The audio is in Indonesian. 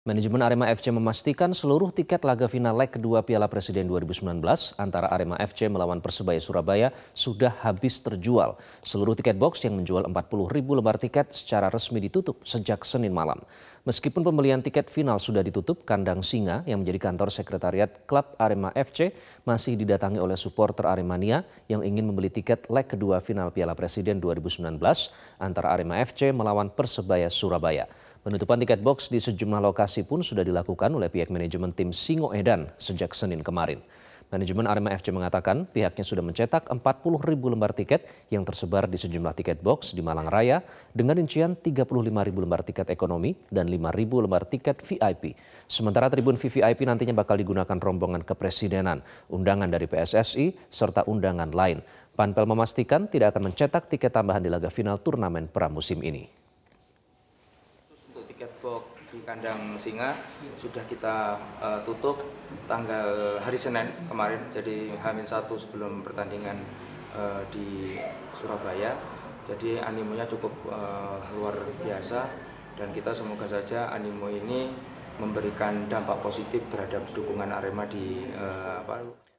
Manajemen Arema FC memastikan seluruh tiket laga final leg kedua Piala Presiden 2019 antara Arema FC melawan Persebaya Surabaya sudah habis terjual. Seluruh tiket box yang menjual 40 ribu lembar tiket secara resmi ditutup sejak Senin malam. Meskipun pembelian tiket final sudah ditutup, kandang Singa yang menjadi kantor sekretariat klub Arema FC masih didatangi oleh supporter Aremania yang ingin membeli tiket leg kedua final Piala Presiden 2019 antara Arema FC melawan Persebaya Surabaya. Penutupan tiket box di sejumlah lokasi pun sudah dilakukan oleh pihak manajemen tim Singo Edan sejak Senin kemarin. Manajemen Arema FC mengatakan pihaknya sudah mencetak 40 ribu lembar tiket yang tersebar di sejumlah tiket box di Malang Raya dengan rincian 35 ribu lembar tiket ekonomi dan 5 ribu lembar tiket VIP. Sementara tribun VVIP nantinya bakal digunakan rombongan kepresidenan, undangan dari PSSI, serta undangan lain. Panpel memastikan tidak akan mencetak tiket tambahan di laga final turnamen pramusim ini catwalk di kandang singa sudah kita uh, tutup tanggal eh, hari Senin kemarin jadi Hamin satu sebelum pertandingan uh, di Surabaya jadi animonya cukup uh, luar biasa dan kita semoga saja animo ini memberikan dampak positif terhadap dukungan Arema di uh, apa